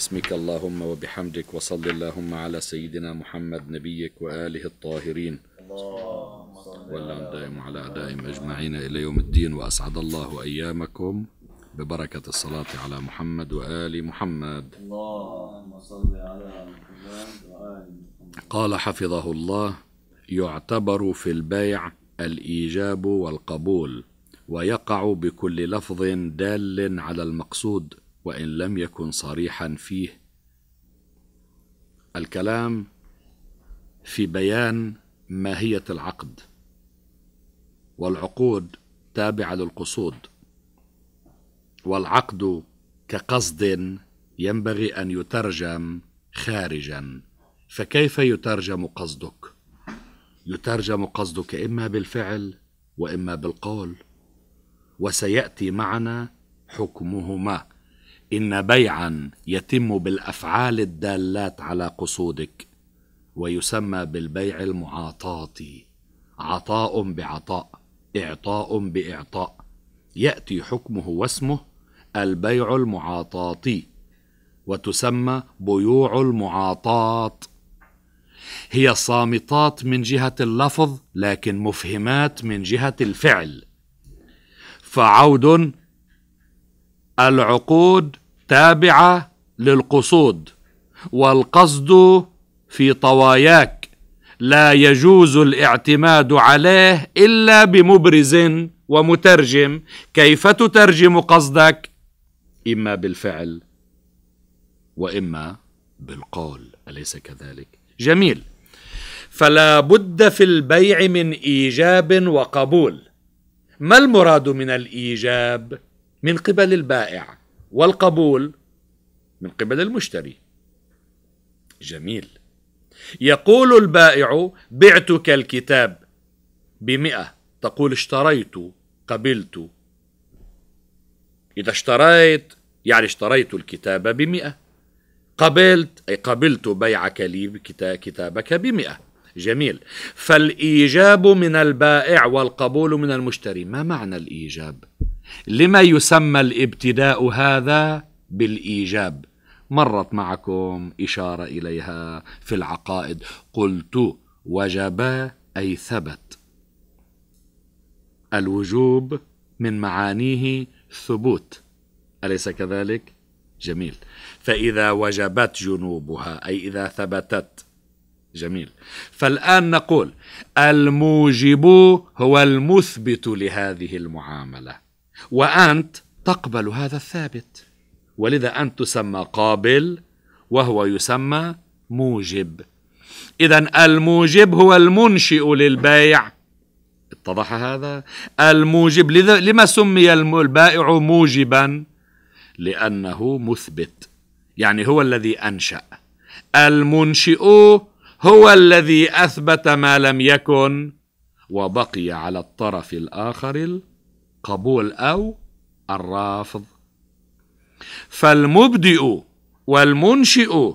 باسمك اللهم وبحمدك وصل اللهم على سيدنا محمد نبيك وآله الطاهرين واللهم دائم على أعدائهم أجمعين إلى يوم الدين وأسعد الله أيامكم ببركة الصلاة على محمد وآل محمد اللهم صل على محمد وآل محمد قال حفظه الله يعتبر في البيع الإيجاب والقبول ويقع بكل لفظ دال على المقصود وإن لم يكن صريحا فيه الكلام في بيان ماهية العقد والعقود تابعة للقصود والعقد كقصد ينبغي أن يترجم خارجا فكيف يترجم قصدك؟ يترجم قصدك إما بالفعل وإما بالقول وسيأتي معنا حكمهما إن بيعا يتم بالأفعال الدالات على قصودك ويسمى بالبيع المعاطاتي عطاء بعطاء إعطاء بإعطاء يأتي حكمه واسمه البيع المعاطاتي وتسمى بيوع المعاطات هي صامتات من جهة اللفظ لكن مفهمات من جهة الفعل فعود العقود تابعه للقصود والقصد في طواياك لا يجوز الاعتماد عليه الا بمبرز ومترجم كيف تترجم قصدك اما بالفعل واما بالقول اليس كذلك جميل فلا بد في البيع من ايجاب وقبول ما المراد من الايجاب من قبل البائع والقبول من قبل المشتري جميل يقول البائع بعتك الكتاب بمئة تقول اشتريت قبلت إذا اشتريت يعني اشتريت الكتاب بمئة قبلت أي قبلت بيعك لي كتابك بمئة جميل فالإيجاب من البائع والقبول من المشتري ما معنى الإيجاب؟ لما يسمى الابتداء هذا بالايجاب مرت معكم اشاره اليها في العقائد قلت وجب اي ثبت الوجوب من معانيه ثبوت اليس كذلك جميل فاذا وجبت جنوبها اي اذا ثبتت جميل فالان نقول الموجب هو المثبت لهذه المعامله وأنت تقبل هذا الثابت ولذا أنت تسمى قابل وهو يسمى موجب إذا الموجب هو المنشئ للبيع اتضح هذا الموجب لذا لما سمي البائع موجبا لأنه مثبت يعني هو الذي أنشأ المنشئ هو الذي أثبت ما لم يكن وبقي على الطرف الآخر قبول أو الرافض فالمبدئ والمنشئ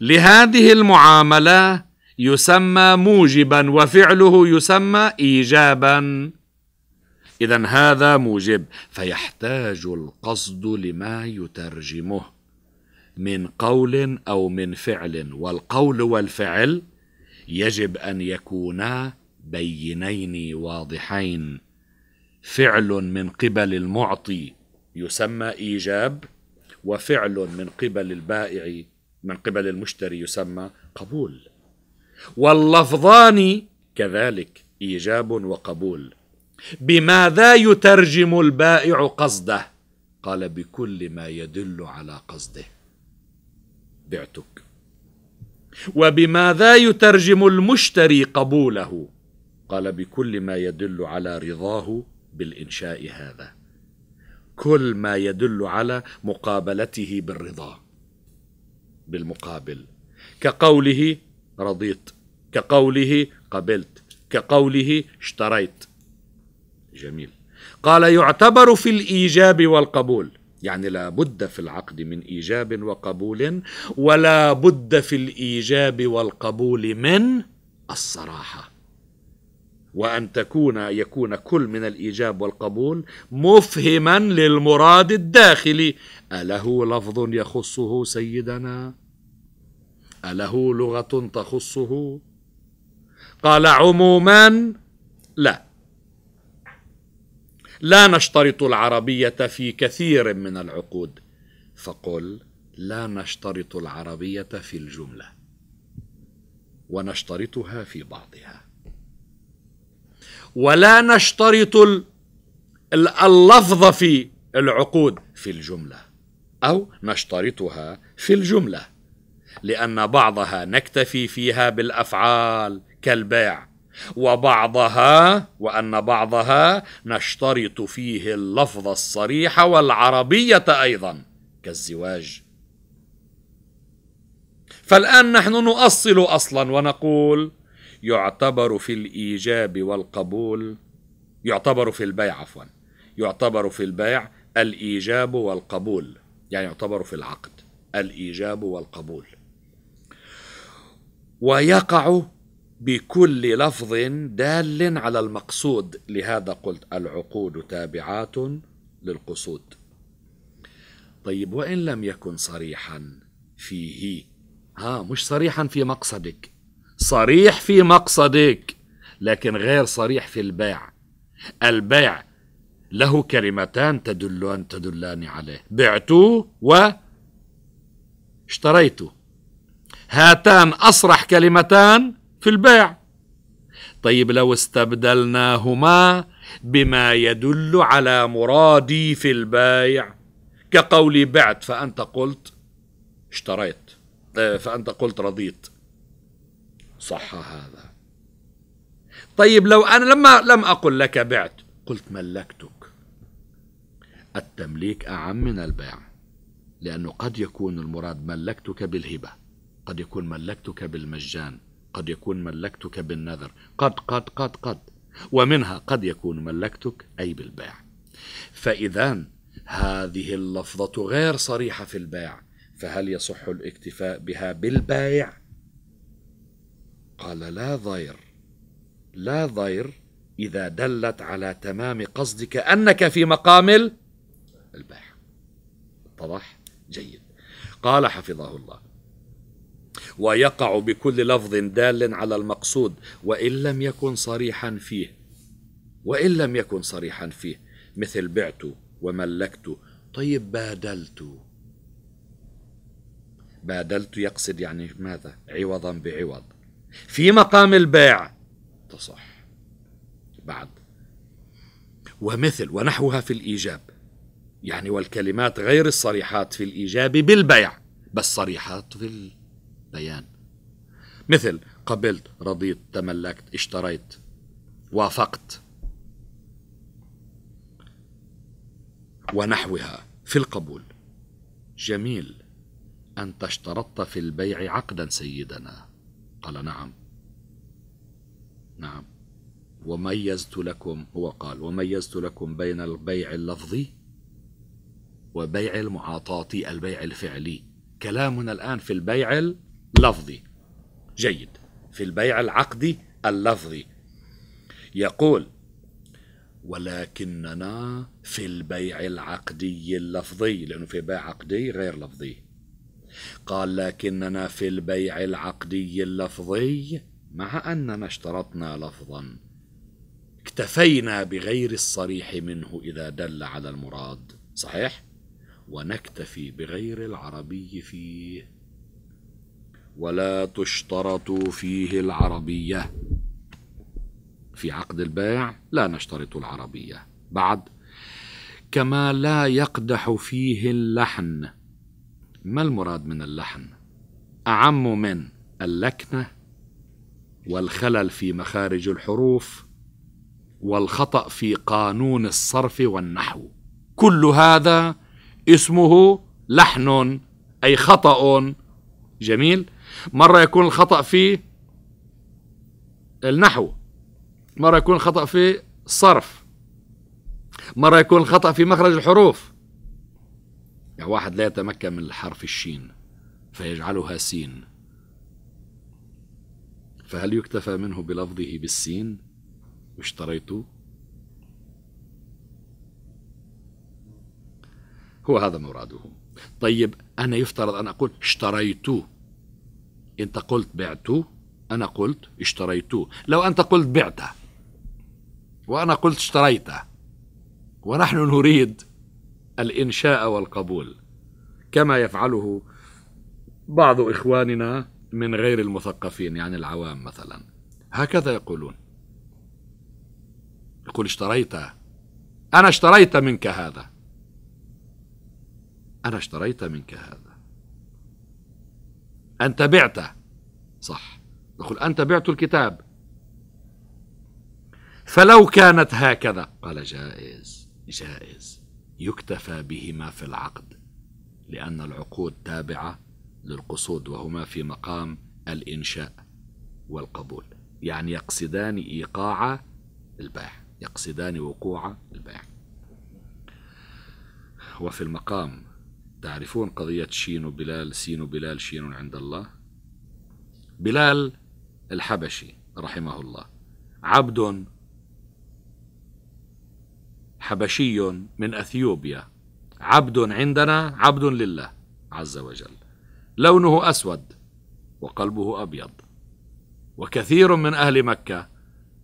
لهذه المعاملة يسمى موجبا وفعله يسمى إيجابا إذا هذا موجب فيحتاج القصد لما يترجمه من قول أو من فعل والقول والفعل يجب أن يكونا بينين واضحين فعل من قبل المعطي يسمى ايجاب وفعل من قبل البائع من قبل المشتري يسمى قبول واللفظان كذلك ايجاب وقبول بماذا يترجم البائع قصده قال بكل ما يدل على قصده بعتك وبماذا يترجم المشتري قبوله قال بكل ما يدل على رضاه بالإنشاء هذا كل ما يدل على مقابلته بالرضا بالمقابل كقوله رضيت كقوله قبلت كقوله اشتريت جميل قال يعتبر في الإيجاب والقبول يعني لا بد في العقد من إيجاب وقبول ولا بد في الإيجاب والقبول من الصراحه وأن تكون يكون كل من الإيجاب والقبول مفهما للمراد الداخلي أله لفظ يخصه سيدنا أله لغة تخصه قال عموما لا لا نشترط العربية في كثير من العقود فقل لا نشترط العربية في الجملة ونشترطها في بعضها ولا نشترط اللفظ في العقود في الجملة أو نشترطها في الجملة لأن بعضها نكتفي فيها بالأفعال كالبيع وبعضها وأن بعضها نشترط فيه اللفظ الصريح والعربية أيضا كالزواج فالآن نحن نؤصل أصلا ونقول يعتبر في الإيجاب والقبول يعتبر في البيع عفوا يعتبر في البيع الإيجاب والقبول يعني يعتبر في العقد الإيجاب والقبول ويقع بكل لفظ دال على المقصود لهذا قلت العقود تابعات للقصود طيب وإن لم يكن صريحا فيه ها مش صريحا في مقصدك صريح في مقصدك لكن غير صريح في البيع البيع له كلمتان تدلان تدلان عليه بعتوه و هاتان أصرح كلمتان في البيع طيب لو استبدلناهما بما يدل على مرادي في البيع كقولي بعت فأنت قلت اشتريت آه، فأنت قلت رضيت صح هذا طيب لو أنا لما لم أقل لك بعت قلت ملكتك التمليك أعم من البيع لأنه قد يكون المراد ملكتك بالهبة قد يكون ملكتك بالمجان قد يكون ملكتك بالنذر قد قد قد قد ومنها قد يكون ملكتك أي بالبيع فإذا هذه اللفظة غير صريحة في البيع فهل يصح الاكتفاء بها بالبائع قال لا ضير لا ضير إذا دلت على تمام قصدك أنك في مقام الباحة اتضح جيد قال حفظه الله ويقع بكل لفظ دال على المقصود وإن لم يكن صريحا فيه وإن لم يكن صريحا فيه مثل بعت وملكت طيب بادلت بادلت يقصد يعني ماذا عوضا بعوض في مقام البيع تصح بعد ومثل ونحوها في الإيجاب يعني والكلمات غير الصريحات في الإيجاب بالبيع بس صريحات في البيان مثل قبلت رضيت تملكت اشتريت وافقت ونحوها في القبول جميل انت اشترطت في البيع عقدا سيدنا قال نعم نعم وميزت لكم هو قال وميزت لكم بين البيع اللفظي وبيع المعاطاه البيع الفعلي كلامنا الآن في البيع اللفظي جيد في البيع العقدي اللفظي يقول ولكننا في البيع العقدي اللفظي لأنه في بيع عقدي غير لفظي قال لكننا في البيع العقدي اللفظي مع أننا اشترطنا لفظا اكتفينا بغير الصريح منه إذا دل على المراد صحيح؟ ونكتفي بغير العربي فيه ولا تشترط فيه العربية في عقد البيع لا نشترط العربية بعد كما لا يقدح فيه اللحن ما المراد من اللحن أعم من اللكنة والخلل في مخارج الحروف والخطأ في قانون الصرف والنحو كل هذا اسمه لحن أي خطأ جميل مرة يكون الخطأ في النحو مرة يكون الخطأ في الصرف مرة يكون الخطأ في مخرج الحروف يعني واحد لا يتمكن من حرف الشين فيجعلها سين فهل يكتفى منه بلفظه بالسين واشتريت هو هذا مراده طيب أنا يفترض أن أقول اشتريت أنت قلت بعت أنا قلت اشتريت لو أنت قلت بعت وأنا قلت اشتريت ونحن نريد الإنشاء والقبول كما يفعله بعض إخواننا من غير المثقفين يعني العوام مثلا هكذا يقولون يقول اشتريت أنا اشتريت منك هذا أنا اشتريت منك هذا أنت بعت صح يقول أنت بعت الكتاب فلو كانت هكذا قال جائز جائز يكتفى بهما في العقد لأن العقود تابعة للقصود وهما في مقام الإنشاء والقبول يعني يقصدان إيقاع البيع يقصدان وقوع البيع وفي المقام تعرفون قضية شين بلال سين بلال شين عند الله بلال الحبشي رحمه الله عبد حبشي من اثيوبيا عبد عندنا عبد لله عز وجل لونه اسود وقلبه ابيض وكثير من اهل مكه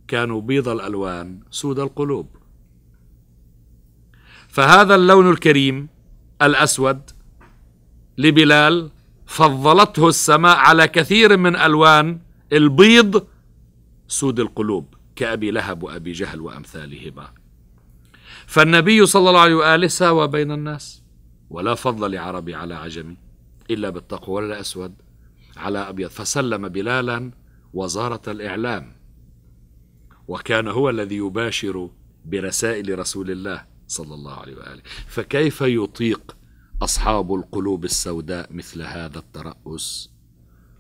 كانوا بيض الالوان سود القلوب فهذا اللون الكريم الاسود لبلال فضلته السماء على كثير من الوان البيض سود القلوب كابي لهب وابي جهل وامثالهما فالنبي صلى الله عليه وآله ساوى بين الناس ولا فضل لعربي على عجمي إلا بالتقوى ولا أسود على أبيض فسلم بلالا وزارة الإعلام وكان هو الذي يباشر برسائل رسول الله صلى الله عليه وآله فكيف يطيق أصحاب القلوب السوداء مثل هذا الترأس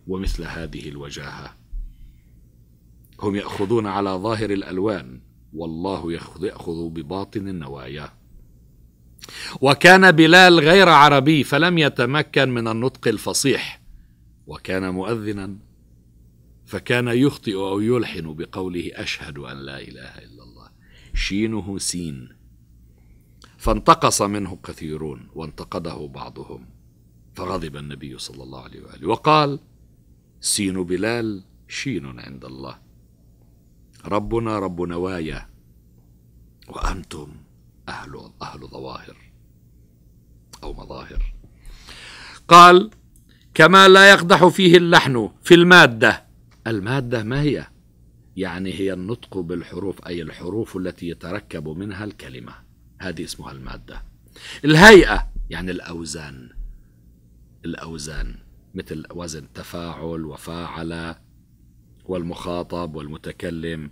ومثل هذه الوجاهة هم يأخذون على ظاهر الألوان والله يأخذ بباطن النوايا وكان بلال غير عربي فلم يتمكن من النطق الفصيح وكان مؤذنا فكان يخطئ أو يلحن بقوله أشهد أن لا إله إلا الله شينه سين فانتقص منه كثيرون وانتقده بعضهم فغضب النبي صلى الله عليه وآله وقال سين بلال شين عند الله ربنا رب نوايا وأنتم أهل أهل ظواهر أو مظاهر قال كما لا يقدح فيه اللحن في المادة المادة ما هي؟ يعني هي النطق بالحروف أي الحروف التي يتركب منها الكلمة هذه اسمها المادة الهيئة يعني الأوزان الأوزان مثل وزن تفاعل وفاعل والمخاطب والمتكلم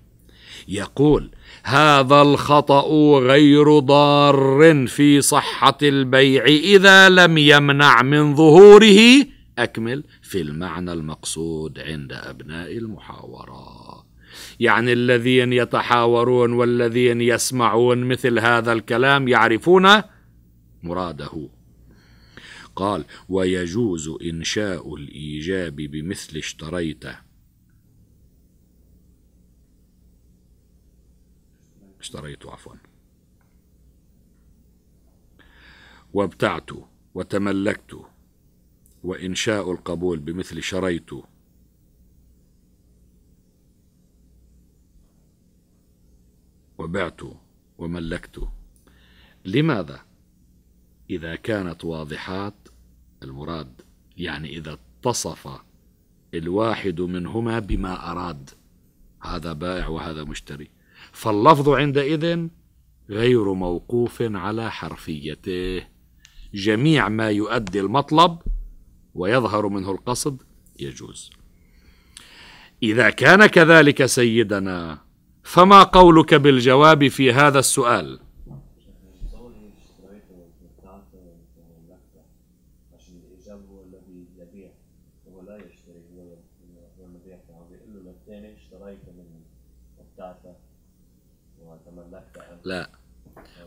يقول هذا الخطا غير ضار في صحه البيع اذا لم يمنع من ظهوره اكمل في المعنى المقصود عند ابناء المحاوره يعني الذين يتحاورون والذين يسمعون مثل هذا الكلام يعرفون مراده قال ويجوز انشاء الايجاب بمثل اشتريته اشتريت عفوا وابتعت وتملكت وإنشاء القبول بمثل شريت وبعت وملكت لماذا إذا كانت واضحات المراد يعني إذا اتصف الواحد منهما بما أراد هذا بائع وهذا مشتري فاللفظ عندئذ غير موقوف على حرفيته جميع ما يؤدي المطلب ويظهر منه القصد يجوز اذا كان كذلك سيدنا فما قولك بالجواب في هذا السؤال لا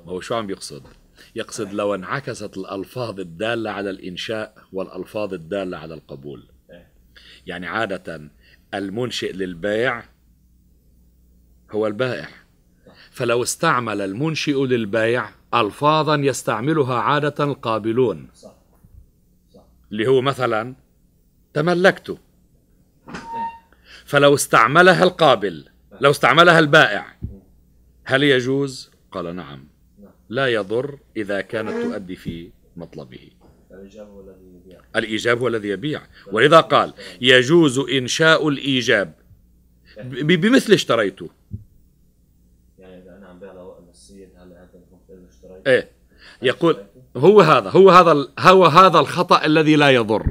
ما هو شو عم يقصد يقصد لو انعكست الألفاظ الدالة على الإنشاء والألفاظ الدالة على القبول يعني عادة المنشئ للبيع هو البائع فلو استعمل المنشئ للبيع ألفاظا يستعملها عادة القابلون اللي هو مثلا تملكته فلو استعملها القابل لو استعملها البائع هل يجوز قال نعم لا يضر إذا كانت تؤدي في مطلبه الإيجاب هو الذي يبيع ولذا قال يجوز إنشاء الإيجاب بمثل اشتريته يعني أنا عم هذا اشتريته إيه يقول هو هذا هو هذا هو هذا الخطأ الذي لا يضر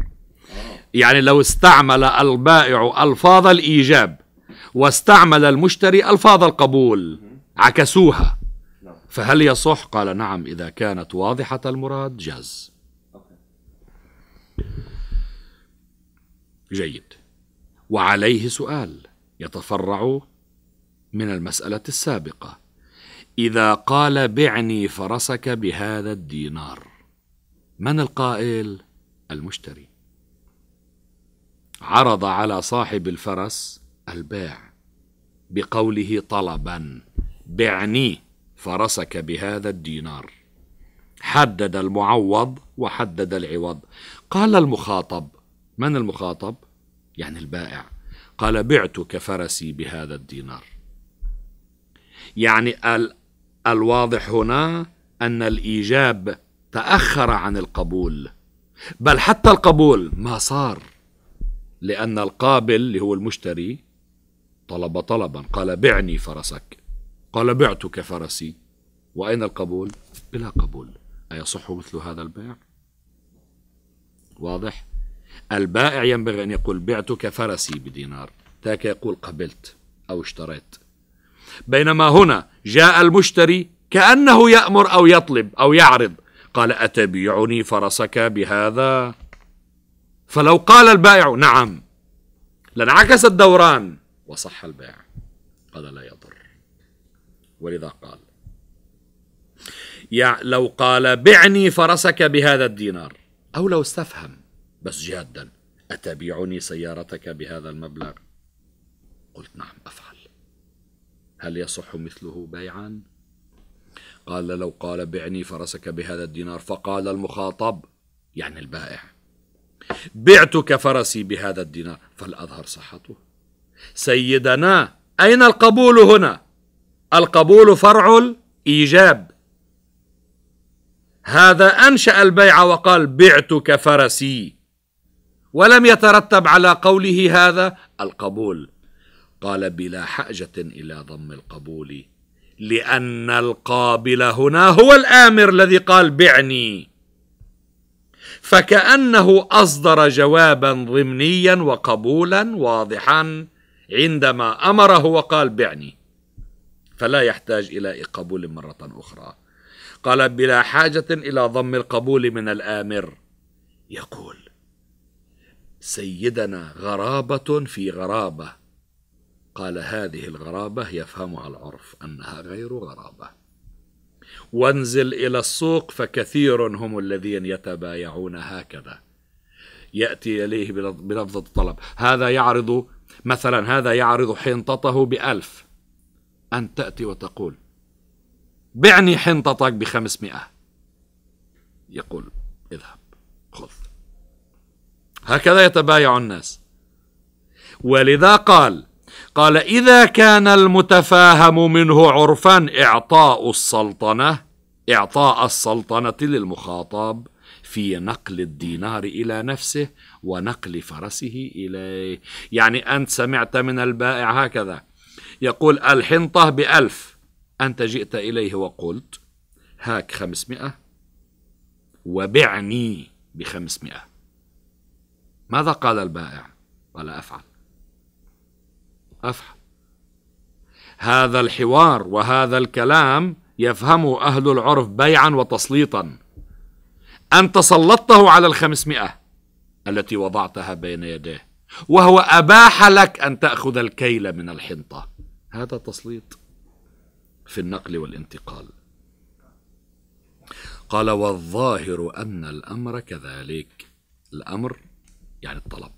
يعني لو استعمل البائع ألفاظ الإيجاب واستعمل المشتري ألفاظ القبول عكسوها فهل يصح قال نعم إذا كانت واضحة المراد جاز جيد وعليه سؤال يتفرع من المسألة السابقة إذا قال بعني فرسك بهذا الدينار من القائل؟ المشتري عرض على صاحب الفرس الباع بقوله طلبا بعني فرسك بهذا الدينار حدد المعوض وحدد العوض قال المخاطب من المخاطب يعني البائع قال بعتك فرسي بهذا الدينار يعني ال الواضح هنا ان الايجاب تاخر عن القبول بل حتى القبول ما صار لان القابل اللي هو المشتري طلب طلبا قال بعني فرسك قال بعتك فرسي وأين القبول بلا قبول أيصح مثل هذا البيع واضح البائع ينبغي أن يقول بعتك فرسي بدينار ذاك يقول قبلت أو اشتريت بينما هنا جاء المشتري كأنه يأمر أو يطلب أو يعرض قال أتبيعني فرسك بهذا فلو قال البائع نعم لانعكس الدوران وصح البيع هذا لا يضر ولذا قال يا لو قال بعني فرسك بهذا الدينار أو لو استفهم بس جادا أتبيعني سيارتك بهذا المبلغ قلت نعم أفعل هل يصح مثله بيعا قال لو قال بعني فرسك بهذا الدينار فقال المخاطب يعني البائع بعتك فرسي بهذا الدينار فالأظهر صحته سيدنا أين القبول هنا القبول فرع الإيجاب هذا أنشأ البيع وقال بعتك فرسي ولم يترتب على قوله هذا القبول قال بلا حاجة إلى ضم القبول لأن القابل هنا هو الآمر الذي قال بعني فكأنه أصدر جوابا ضمنيا وقبولا واضحا عندما أمره وقال بعني فلا يحتاج إلى قبول مرة أخرى قال بلا حاجة إلى ضم القبول من الآمر يقول سيدنا غرابة في غرابة قال هذه الغرابة يفهمها العرف أنها غير غرابة وانزل إلى السوق فكثير هم الذين يتبايعون هكذا يأتي إليه بلفظة الطلب هذا يعرض مثلا هذا يعرض حنطته بألف أن تأتي وتقول بعني حنطتك بخمسمائة يقول اذهب خذ هكذا يتبايع الناس ولذا قال قال إذا كان المتفاهم منه عرفا إعطاء السلطنة إعطاء السلطنة للمخاطب في نقل الدينار إلى نفسه ونقل فرسه إليه يعني أنت سمعت من البائع هكذا يقول الحنطة بألف أنت جئت إليه وقلت هاك خمسمائة وبعني بخمسمائة ماذا قال البائع قال أفعل أفعل هذا الحوار وهذا الكلام يفهمه أهل العرف بيعا وتسليطا أنت سلطته على الخمسمائة التي وضعتها بين يديه وهو أباح لك أن تأخذ الكيل من الحنطة هذا تسليط في النقل والانتقال قال والظاهر أن الأمر كذلك الأمر يعني الطلب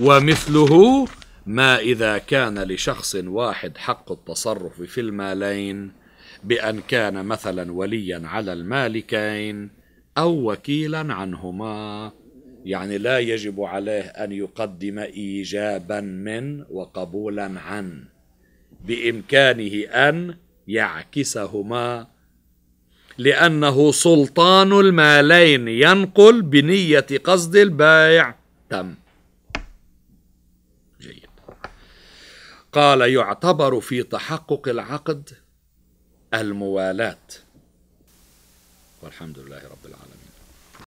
ومثله ما إذا كان لشخص واحد حق التصرف في المالين بأن كان مثلا وليا على المالكين أو وكيلا عنهما يعني لا يجب عليه ان يقدم ايجابا من وقبولا عن بامكانه ان يعكسهما لانه سلطان المالين ينقل بنيه قصد البائع تم جيد قال يعتبر في تحقق العقد الموالاه والحمد لله رب العالمين